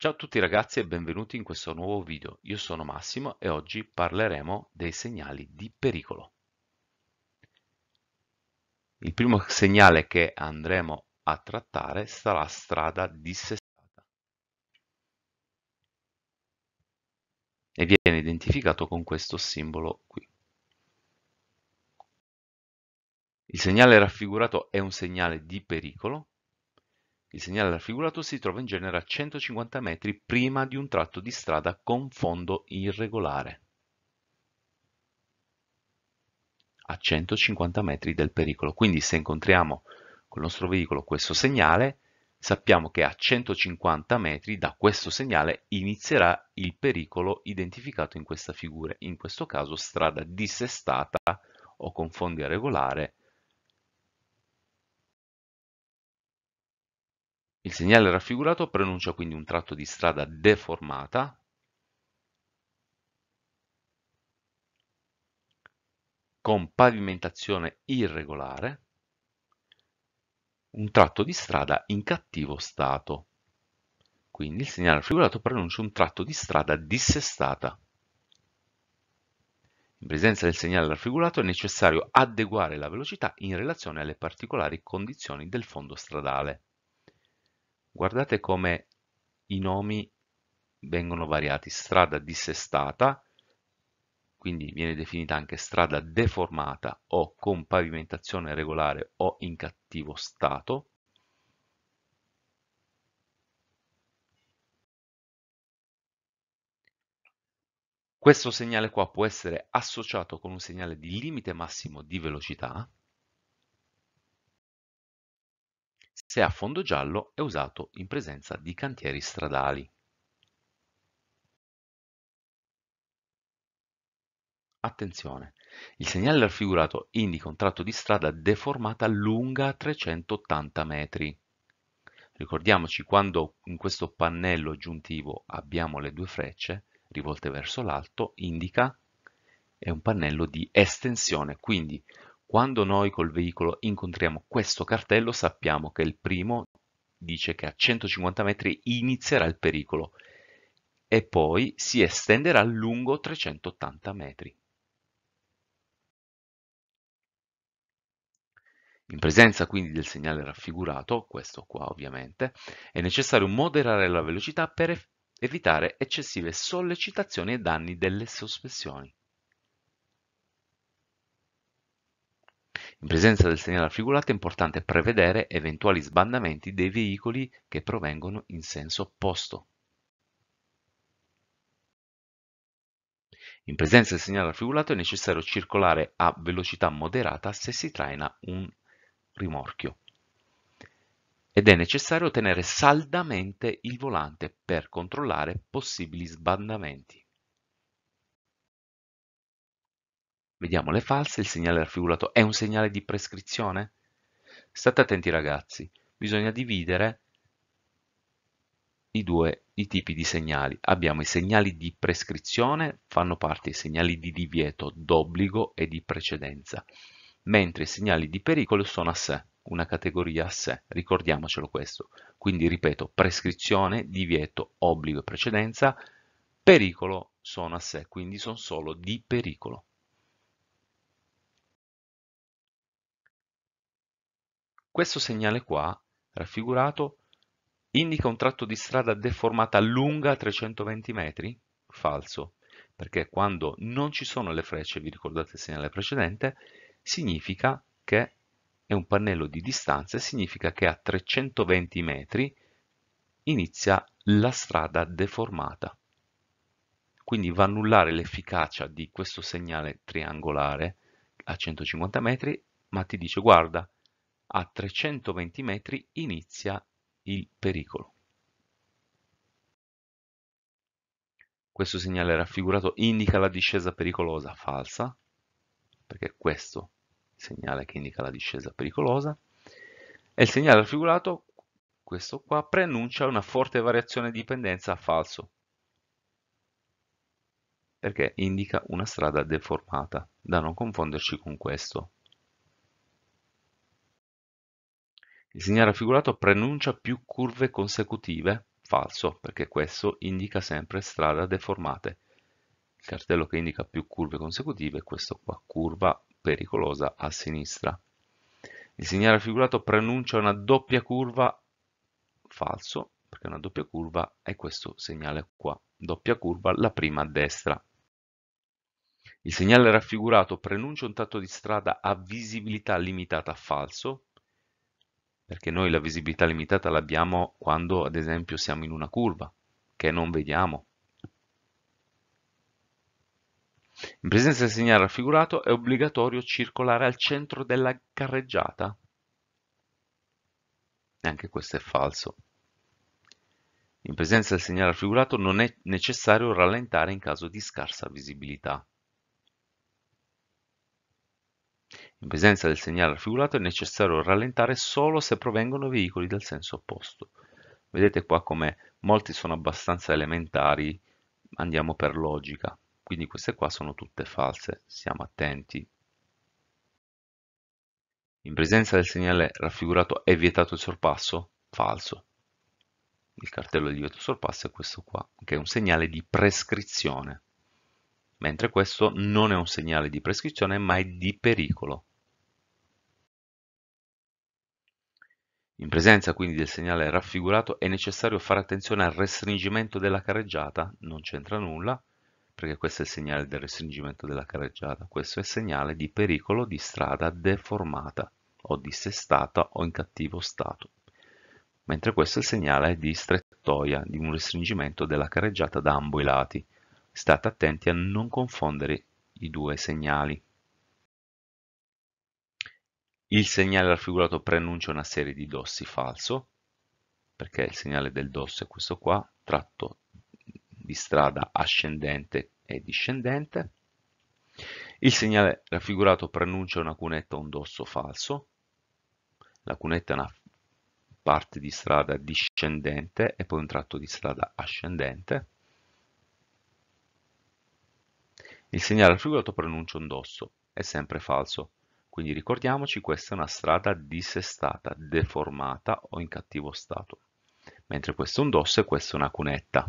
Ciao a tutti ragazzi e benvenuti in questo nuovo video. Io sono Massimo e oggi parleremo dei segnali di pericolo. Il primo segnale che andremo a trattare sarà strada dissestata e viene identificato con questo simbolo qui. Il segnale raffigurato è un segnale di pericolo il segnale raffigurato si trova in genere a 150 metri prima di un tratto di strada con fondo irregolare. A 150 metri del pericolo. Quindi se incontriamo col nostro veicolo questo segnale, sappiamo che a 150 metri da questo segnale inizierà il pericolo identificato in questa figura, in questo caso strada dissestata o con fondo irregolare Il segnale raffigurato pronuncia quindi un tratto di strada deformata con pavimentazione irregolare, un tratto di strada in cattivo stato. Quindi il segnale raffigurato pronuncia un tratto di strada dissestata. In presenza del segnale raffigurato è necessario adeguare la velocità in relazione alle particolari condizioni del fondo stradale guardate come i nomi vengono variati, strada dissestata, quindi viene definita anche strada deformata o con pavimentazione regolare o in cattivo stato, Questo segnale qua può essere associato con un segnale di limite massimo di velocità, Se a fondo giallo è usato in presenza di cantieri stradali. Attenzione, il segnale raffigurato indica un tratto di strada deformata lunga 380 metri. Ricordiamoci quando in questo pannello aggiuntivo abbiamo le due frecce rivolte verso l'alto, indica è un pannello di estensione, quindi quando noi col veicolo incontriamo questo cartello sappiamo che il primo dice che a 150 metri inizierà il pericolo e poi si estenderà lungo 380 metri. In presenza quindi del segnale raffigurato, questo qua ovviamente, è necessario moderare la velocità per evitare eccessive sollecitazioni e danni delle sospensioni. In presenza del segnale raffigurato è importante prevedere eventuali sbandamenti dei veicoli che provengono in senso opposto. In presenza del segnale raffigurato è necessario circolare a velocità moderata se si traina un rimorchio ed è necessario tenere saldamente il volante per controllare possibili sbandamenti. Vediamo le false, il segnale raffigurato è un segnale di prescrizione? State attenti ragazzi, bisogna dividere i due i tipi di segnali. Abbiamo i segnali di prescrizione, fanno parte i segnali di divieto, d'obbligo e di precedenza, mentre i segnali di pericolo sono a sé, una categoria a sé, ricordiamocelo questo. Quindi ripeto, prescrizione, divieto, obbligo e precedenza, pericolo sono a sé, quindi sono solo di pericolo. Questo segnale qua, raffigurato, indica un tratto di strada deformata lunga 320 metri? Falso, perché quando non ci sono le frecce, vi ricordate il segnale precedente, significa che è un pannello di distanze, significa che a 320 metri inizia la strada deformata. Quindi va a annullare l'efficacia di questo segnale triangolare a 150 metri, ma ti dice guarda, a 320 metri inizia il pericolo. Questo segnale raffigurato indica la discesa pericolosa falsa, perché è questo segnale che indica la discesa pericolosa, e il segnale raffigurato, questo qua, preannuncia una forte variazione di pendenza a falso, perché indica una strada deformata, da non confonderci con questo Il segnale raffigurato preannuncia più curve consecutive? Falso, perché questo indica sempre strada deformate. Il cartello che indica più curve consecutive è questo qua, curva pericolosa a sinistra. Il segnale raffigurato preannuncia una doppia curva? Falso, perché una doppia curva è questo segnale qua, doppia curva, la prima a destra. Il segnale raffigurato preannuncia un tratto di strada a visibilità limitata falso, perché noi la visibilità limitata l'abbiamo quando ad esempio siamo in una curva che non vediamo. In presenza del segnale raffigurato è obbligatorio circolare al centro della carreggiata. Anche questo è falso. In presenza del segnale raffigurato non è necessario rallentare in caso di scarsa visibilità. In presenza del segnale raffigurato è necessario rallentare solo se provengono veicoli dal senso opposto. Vedete qua come molti sono abbastanza elementari, andiamo per logica. Quindi queste qua sono tutte false, siamo attenti. In presenza del segnale raffigurato è vietato il sorpasso? Falso. Il cartello di vieto sorpasso è questo qua, che è un segnale di prescrizione. Mentre questo non è un segnale di prescrizione, ma è di pericolo. In presenza quindi del segnale raffigurato è necessario fare attenzione al restringimento della carreggiata, non c'entra nulla, perché questo è il segnale del restringimento della carreggiata, questo è il segnale di pericolo di strada deformata o dissestata o in cattivo stato, mentre questo è il segnale di strettoia, di un restringimento della carreggiata da ambo i lati. State attenti a non confondere i due segnali. Il segnale raffigurato preannuncia una serie di dossi falso, perché il segnale del dosso è questo qua, tratto di strada ascendente e discendente. Il segnale raffigurato preannuncia una cunetta o un dosso falso. La cunetta è una parte di strada discendente e poi un tratto di strada ascendente. Il segnale raffigurato preannuncia un dosso, è sempre falso. Quindi ricordiamoci, questa è una strada dissestata, deformata o in cattivo stato. Mentre questo è un dosso e questa è una cunetta.